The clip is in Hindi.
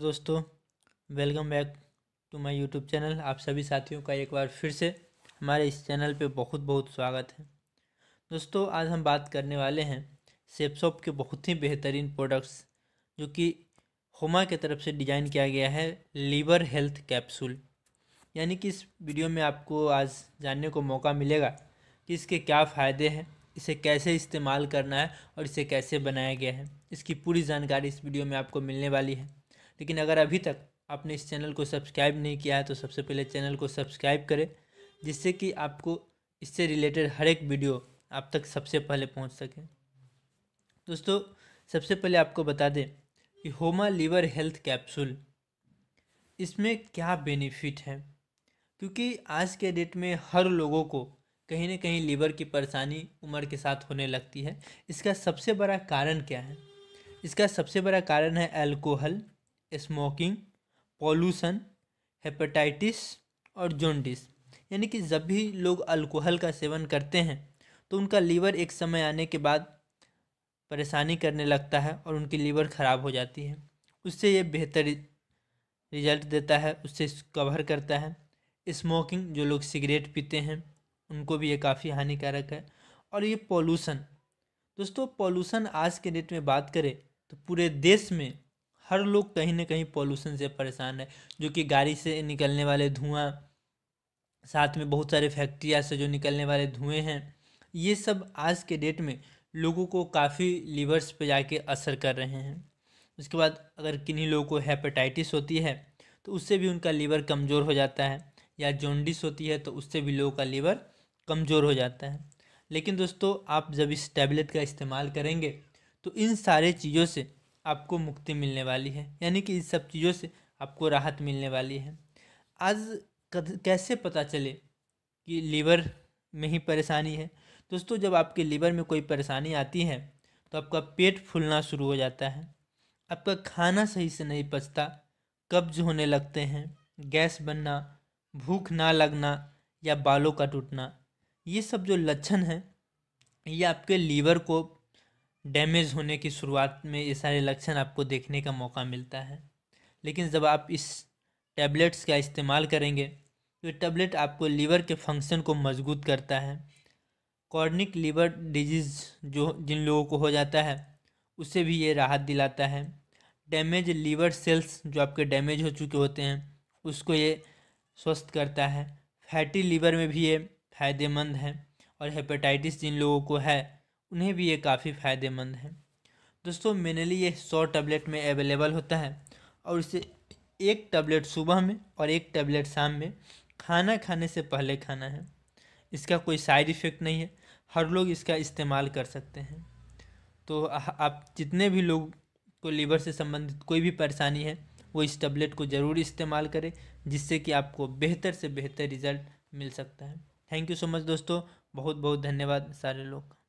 दोस्तों welcome back to my YouTube channel आप सभी साथियों का एक बार फिर से हमारे इस चैनल पे बहुत बहुत स्वागत है दोस्तों आज हम बात करने वाले हैं सेपसॉप के बहुत ही बेहतरीन प्रोडक्ट्स जो कि होमा के तरफ से डिज़ाइन किया गया है लीवर हेल्थ कैप्सूल यानी कि इस वीडियो में आपको आज जानने को मौका मिलेगा कि इसके क्या फ़ायदे हैं इसे कैसे इस्तेमाल करना है और इसे कैसे बनाया गया है इसकी पूरी जानकारी इस वीडियो में आपको मिलने वाली है लेकिन अगर अभी तक आपने इस चैनल को सब्सक्राइब नहीं किया है तो सबसे पहले चैनल को सब्सक्राइब करें जिससे कि आपको इससे रिलेटेड हर एक वीडियो आप तक सबसे पहले पहुंच सके दोस्तों सबसे पहले आपको बता दें कि होमा लीवर हेल्थ कैप्सूल इसमें क्या बेनिफिट है क्योंकि आज के डेट में हर लोगों को कहीं ना कहीं लीवर की परेशानी उम्र के साथ होने लगती है इसका सबसे बड़ा कारण क्या है इसका सबसे बड़ा कारण है एल्कोहल स्मोकिंग पॉल्यूशन हेपेटाइटिस और जोंडिस यानी कि जब भी लोग अल्कोहल का सेवन करते हैं तो उनका लीवर एक समय आने के बाद परेशानी करने लगता है और उनकी लीवर ख़राब हो जाती है उससे ये बेहतर रिजल्ट देता है उससे कवर करता है स्मोकिंग जो लोग सिगरेट पीते हैं उनको भी ये काफ़ी हानिकारक है और ये पॉल्यूसन दोस्तों पॉल्यूसन आज के डेट में बात करें तो पूरे देश में हर लोग कहीं ना कहीं पॉल्यूशन से परेशान है जो कि गाड़ी से निकलने वाले धुआं साथ में बहुत सारे फैक्ट्रिया से जो निकलने वाले धुएँ हैं ये सब आज के डेट में लोगों को काफ़ी लीवर्स पे जाके असर कर रहे हैं उसके बाद अगर किन्हीं लोगों को हेपेटाइटिस होती है तो उससे भी उनका लीवर कमज़ोर हो जाता है या जोंडिस होती है तो उससे भी लोगों का लीवर कमज़ोर हो जाता है लेकिन दोस्तों आप जब इस टैबलेट का इस्तेमाल करेंगे तो इन सारे चीज़ों से आपको मुक्ति मिलने वाली है यानी कि इस सब चीज़ों से आपको राहत मिलने वाली है आज कैसे पता चले कि लीवर में ही परेशानी है दोस्तों जब आपके लीवर में कोई परेशानी आती है तो आपका पेट फूलना शुरू हो जाता है आपका खाना सही से नहीं पचता कब्ज होने लगते हैं गैस बनना भूख ना लगना या बालों का टूटना ये सब जो लक्षण हैं ये आपके लीवर को डैमेज होने की शुरुआत में ये सारे लक्षण आपको देखने का मौका मिलता है लेकिन जब आप इस टैबलेट्स का इस्तेमाल करेंगे तो टैबलेट आपको लीवर के फंक्शन को मजबूत करता है कॉर्निक लीवर डिजीज़ जो जिन लोगों को हो जाता है उसे भी ये राहत दिलाता है डैमेज लीवर सेल्स जो आपके डैमेज हो चुके होते हैं उसको ये स्वस्थ करता है फैटी लीवर में भी ये फ़ायदेमंद है और हेपेटाइटिस जिन लोगों को है उन्हें भी ये काफ़ी फ़ायदेमंद है दोस्तों मेनली ये सौ टैबलेट में अवेलेबल होता है और इसे एक टैबलेट सुबह में और एक टैबलेट शाम में खाना खाने से पहले खाना है इसका कोई साइड इफ़ेक्ट नहीं है हर लोग इसका इस्तेमाल कर सकते हैं तो आप जितने भी लोग को लीवर से संबंधित कोई भी परेशानी है वो इस टैबलेट को ज़रूर इस्तेमाल करें जिससे कि आपको बेहतर से बेहतर रिज़ल्ट मिल सकता है थैंक यू सो मच दोस्तों बहुत बहुत धन्यवाद सारे लोग